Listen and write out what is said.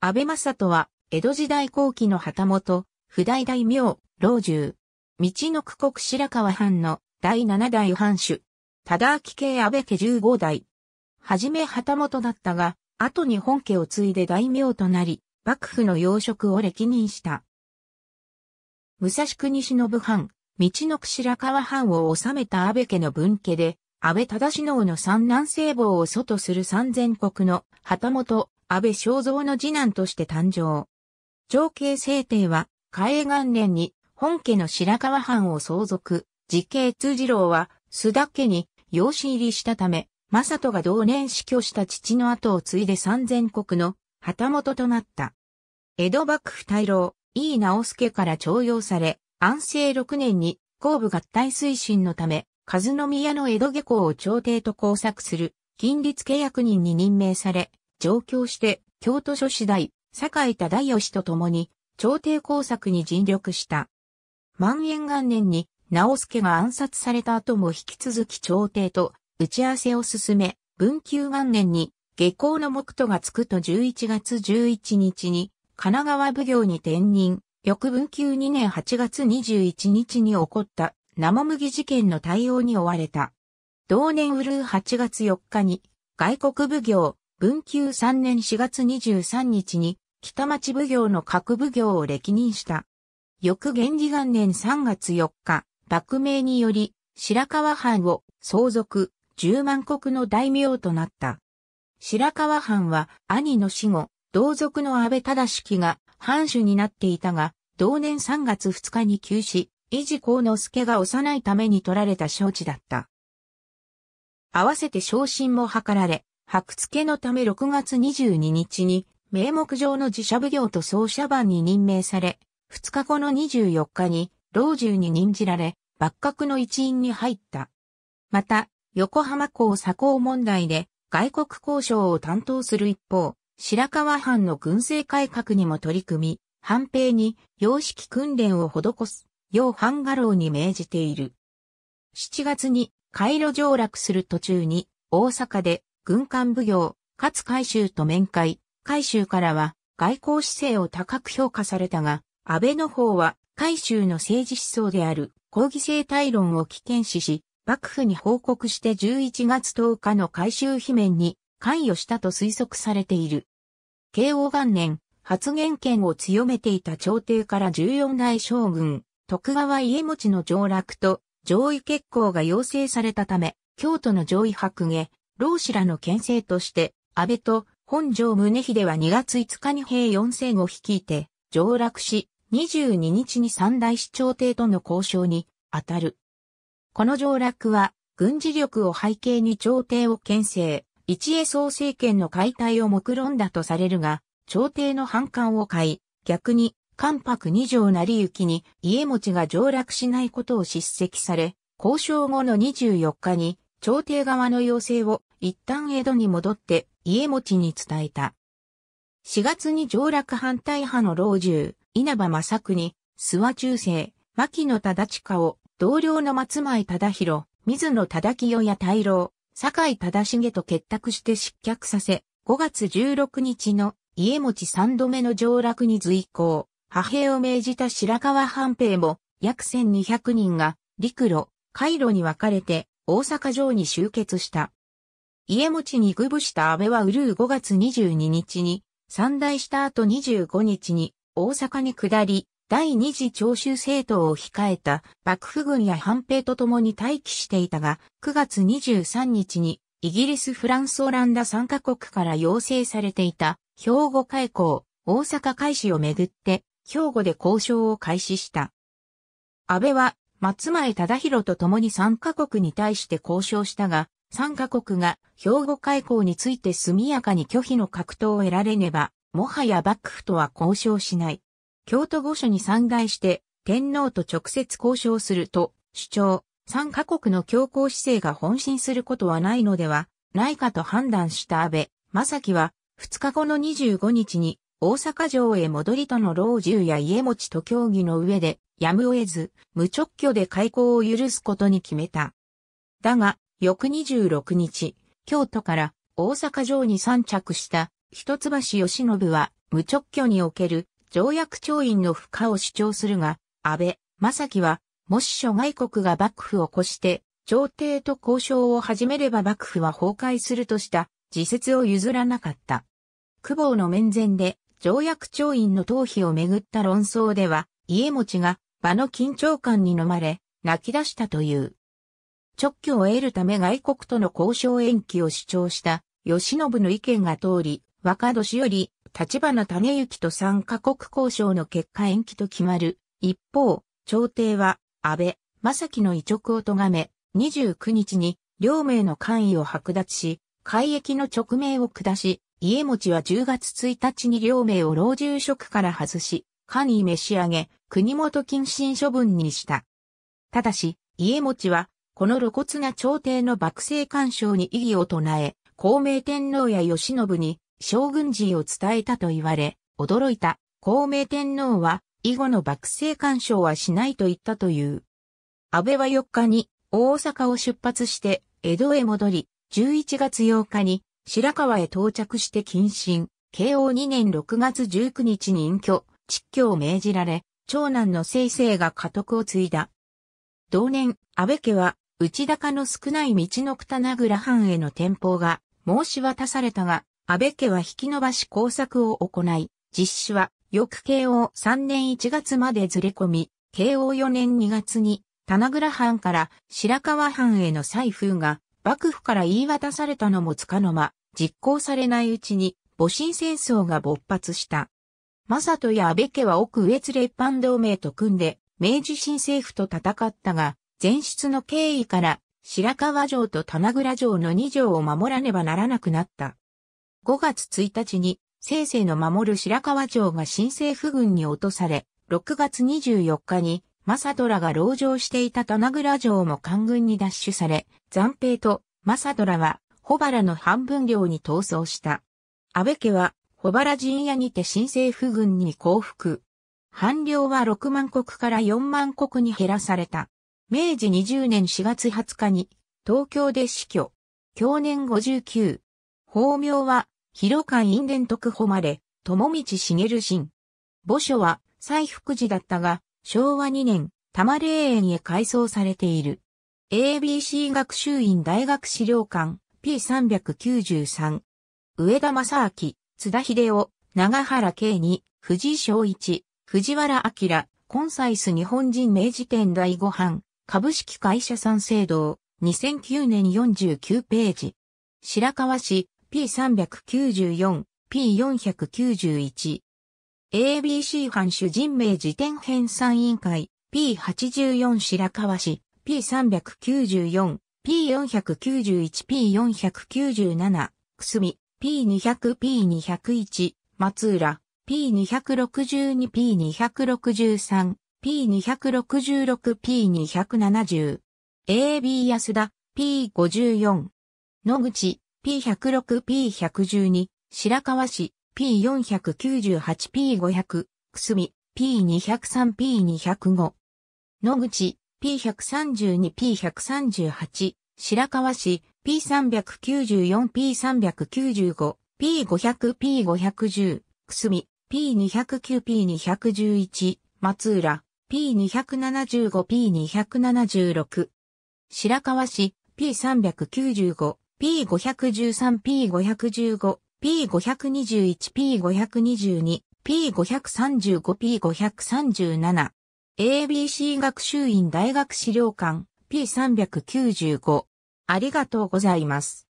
安倍正人は、江戸時代後期の旗本、不代大名、老中。道の区国白川藩の第七代藩主。忠明系安倍家十五代。はじめ旗本だったが、後に本家を継いで大名となり、幕府の要職を歴任した。武蔵国忍藩、道の区白川藩を治めた安倍家の分家で、安倍忠信の三男聖望を祖とする三千国の旗本安倍正三の次男として誕生。上慶聖帝は、嘉永元年に本家の白川藩を相続、時慶通次郎は須田家に養子入りしたため、正人が同年死去した父の後を継いで三千国の旗本となった。江戸幕府大老、井伊直助から徴用され、安政六年に公部合体推進のため、和宮の江戸下校を朝廷と工作する、近立契約人に任命され、上京して、京都書市大、堺忠義と共に、朝廷工作に尽力した。万延元年に、直助が暗殺された後も引き続き朝廷と打ち合わせを進め、文久元年に下校の木途がつくと11月11日に神奈川奉行に転任、翌文久2年8月21日に起こった生麦事件の対応に追われた。同年うるう8月4日に外国奉行文久3年4月23日に北町奉行の各奉行を歴任した。翌元治元年3月4日、幕名により白河藩を相続10万国の大名となった。白河藩は兄の死後、同族の安倍忠式が藩主になっていたが、同年3月2日に急死、維持幸之助が幼いために取られた招致だった。合わせて昇進も図られ、白付けのため6月22日に名目上の自社奉行と総社番に任命され、2日後の24日に老中に任じられ、幕閣の一員に入った。また、横浜港左港問題で外国交渉を担当する一方、白川藩の軍政改革にも取り組み、藩兵に様式訓練を施す、洋藩画廊に命じている。7月に回路上落する途中に大阪で軍艦奉行、勝海舟と面会、海舟からは外交姿勢を高く評価されたが、安倍の方は海舟の政治思想である抗議性対論を危険視し、幕府に報告して11月10日の改修罷免に関与したと推測されている。慶応元年、発言権を強めていた朝廷から14代将軍、徳川家持の上落と上位結行が要請されたため、京都の上位白下、老子らの牽制として、安倍と本城宗秀は2月5日に兵4000を率いて、上洛し、22日に三大市朝帝との交渉に当たる。この上洛は、軍事力を背景に朝廷を牽制、一江総政権の解体を目論んだとされるが、朝廷の反感を買い、逆に、関白二条成行に家持ちが上洛しないことを叱責され、交渉後の24日に朝廷側の要請を一旦江戸に戻って家持ちに伝えた。4月に上洛反対派の老中、稲葉正国、諏訪中世、牧野忠親を、同僚の松前忠弘、水野忠清や大老、酒井忠重と結託して失脚させ、5月16日の家持ち3度目の上洛に随行、派兵を命じた白川藩兵も、約1200人が、陸路、海路に分かれて、大阪城に集結した。家持ちに愚ぶした安倍はウルー5月22日に、散大した後25日に大阪に下り、第二次長州政党を控えた幕府軍や反兵と共に待機していたが、9月23日にイギリス、フランス、オランダ3カ国から要請されていた兵庫開港、大阪開始をめぐって、兵庫で交渉を開始した。安倍は松前忠宏と共に3カ国に対して交渉したが、3カ国が兵庫開港について速やかに拒否の格闘を得られねば、もはや幕府とは交渉しない。京都御所に参外して天皇と直接交渉すると主張、3カ国の強硬姿勢が本心することはないのではないかと判断した安倍、正樹は2日後の25日に大阪城へ戻りとの老中や家持と協議の上でやむを得ず、無直挙で開校を許すことに決めた。だが、翌26日、京都から大阪城に散着した一橋義信は、無直挙における条約調印の不可を主張するが、安倍、正樹は、もし諸外国が幕府を越して、朝廷と交渉を始めれば幕府は崩壊するとした、自説を譲らなかった。久保の面前で、条約調印の逃避をめぐった論争では、家持が場の緊張感に飲まれ、泣き出したという。直挙を得るため外国との交渉延期を主張した吉信の意見が通り、若年より立花種之と参加国交渉の結果延期と決まる。一方、朝廷は安倍、正樹の移直を咎め、29日に両名の官位を剥奪し、海役の直命を下し、家持は10月1日に両名を老中職から外し、官に召し上げ、国元謹慎処分にした。ただし、家持は、この露骨な朝廷の幕政干渉に異議を唱え、孔明天皇や吉信に将軍事を伝えたと言われ、驚いた孔明天皇は、以後の幕政干渉はしないと言ったという。安倍は4日に大阪を出発して江戸へ戻り、11月8日に白川へ到着して謹慎、慶応2年6月19日に隠居、蟄居を命じられ、長男の清々が家督を継いだ。同年、安倍家は、内高の少ない道の北名倉藩への転法が申し渡されたが、安倍家は引き延ばし工作を行い、実施は、翌慶応3年1月までずれ込み、慶応4年2月に、棚倉藩から白川藩への裁封が、幕府から言い渡されたのもつかの間、実行されないうちに、戊辰戦争が勃発した。正人や安倍家は奥上津列藩同盟と組んで、明治新政府と戦ったが、前出の経緯から、白河城と棚倉城の二城を守らねばならなくなった。5月1日に、清々の守る白河城が新政府軍に落とされ、6月24日に、正トらが籠城していた棚倉城も官軍に奪取され、残兵と正トらは、保原の半分領に逃走した。安倍家は、保原陣屋にて新政府軍に降伏。半量は6万国から4万国に減らされた。明治20年4月20日に東京で死去。去年59。法名は広間院伝徳誉れ、友道茂神。墓所は西福寺だったが、昭和2年、多摩霊園へ改装されている。ABC 学習院大学資料館 P393。上田正明。津田秀夫、長原慶二、藤井昭一、藤原明、コンサイス日本人明治店第5版、株式会社三省堂、2009年49ページ。白河市 P394、P491。ABC 版主人名辞典編纂委員会 P84 白河市 P394、P491、P497、くすみ。P200P201、松浦、P262、P263、P266、P270。AB 安田、P54。野口、P106、P112。白川市、P498、P500。くすみ、P203、P205。野口、P132、P138。白川市、P394、P395、P500、P510、くすみ、P209、P211、松浦、P275、P276。白河市、P395、P513、P515、P521、P522、P535、P537。ABC 学習院大学資料館、P395、ありがとうございます。